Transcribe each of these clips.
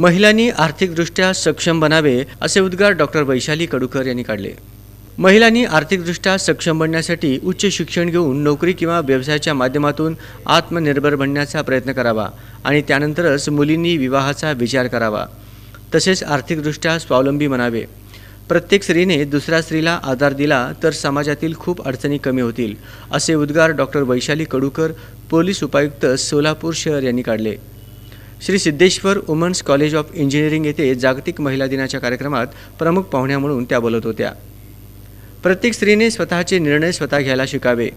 महिलांनी आर्थिकदृष्ट्या सक्षम बनावे असे उद्गार डॉक्टर वैशाली कडूकर यांनी काढले महिलांनी आर्थिकदृष्ट्या सक्षम बनण्यासाठी उच्च शिक्षण घेऊन नोकरी किंवा व्यवसायाच्या माध्यमातून आत्मनिर्भर बनण्याचा प्रयत्न करावा आणि त्यानंतरच मुलींनी विवाहाचा विचार करावा तसेच आर्थिकदृष्ट्या स्वावलंबी म्हणावे प्रत्येक स्त्रीने दुसऱ्या स्त्रीला आधार दिला तर समाजातील खूप अडचणी कमी होतील असे उद्गार डॉक्टर वैशाली कडूकर पोलीस उपायुक्त सोलापूर शहर यांनी काढले Shri Siddheshwar women's college of engineering येथे जागतिक महिला दिनाच्या कार्यक्रमात प्रमुख पाहुण्या म्हणून त्या बोलत होत्या प्रत्येक स्त्रीने स्वतःचे निर्णय स्वतः घ्यायला शिकावे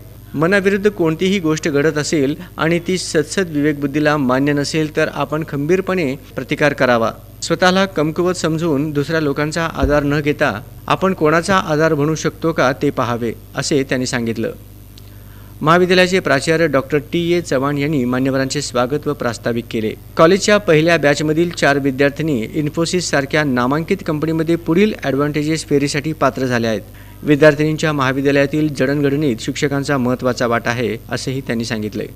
मनाविरुद्ध कोणतीही गोष्ट घडत असेल आणि ती सत्सद विवेकबुद्धीला मान्य नसेल तर आपण खंबीरपणे प्रतिकार करावा स्वतःला कमकुवत समजून दुसऱ्या लोकांचा आधार न घेता आपण कोणाचा आधार बनू शकतो का ते पाहावे असे त्यांनी सांगितलं महाविद्यालयाचे प्राचार्य डॉक्टर टी ए चव्हाण यांनी मान्यवरांचे स्वागत व प्रास्ताविक केले कॉलेजच्या पहिल्या बॅचमधील चार विद्यार्थ्यांनी इन्फोसिस सारख्या नामांकित कंपनीमध्ये पुढील ॲडव्हान्टेजेस फेरीसाठी पात्र झाले आहेत विद्यार्थिनींच्या महाविद्यालयातील जडणघडणीत शिक्षकांचा महत्त्वाचा वाटा आहे असेही त्यांनी सांगितले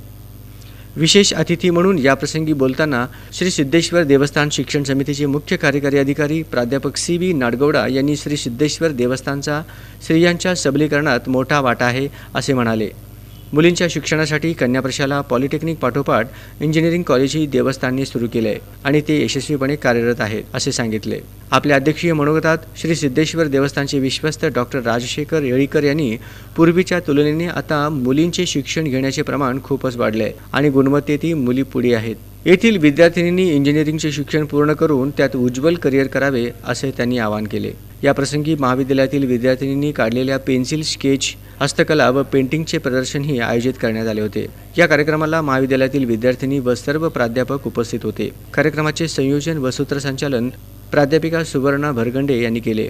विशेष अतिथी म्हणून याप्रसंगी बोलताना श्री सिद्धेश्वर देवस्थान शिक्षण समितीचे मुख्य कार्यकारी अधिकारी प्राध्यापक सी बी नाडगौडा यांनी श्री सिद्धेश्वर देवस्थानचा स्त्रियांच्या सबलीकरणात मोठा वाटा आहे असे म्हणाले मुलींच्या शिक्षणासाठी कन्याप्रशाला पॉलिटेक्निक पाठोपाठ इंजिनिअरिंग ही देवस्थानने सुरू केले आणि ते यशस्वीपणे कार्यरत आहेत असे सांगितले आपल्या अध्यक्षीय मनोगतात श्री सिद्धेश्वर देवस्थानचे विश्वस्त डॉक्टर राजशेखर येळीकर यांनी पूर्वीच्या तुलनेने आता मुलींचे शिक्षण घेण्याचे प्रमाण खूपच वाढले आणि गुणवत्तेतही मुली पुढे आहेत येथील विद्यार्थिनींनी इंजिनिअरिंगचे शिक्षण पूर्ण करून त्यात उज्ज्वल करिअर करावे असे त्यांनी आवाहन केले याप्रसंगी महाविद्यालयातील विद्यार्थिनींनी काढलेल्या पेन्सिल स्केच हस्तकला व पेंटिंगचे प्रदर्शनही आयोजित करण्यात आले होते या कार्यक्रमाला महाविद्यालयातील विद्यार्थिनी व सर्व प्राध्यापक उपस्थित होते कार्यक्रमाचे संयोजन व सूत्रसंचालन प्राध्यापिका सुवर्णा भरगंडे यांनी केले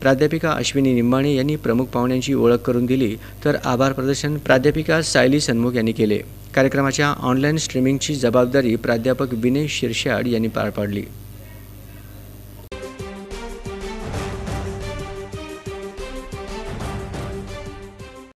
प्राध्यापिका अश्विनी निंबाणे यांनी प्रमुख पाहुण्यांची ओळख करून दिली तर आभार प्रदर्शन प्राध्यापिका सायली सन्मुख यांनी केले कार्यक्रमाच्या ऑनलाईन स्ट्रीमिंगची जबाबदारी प्राध्यापक विनय शिरशाड यांनी पार पाडली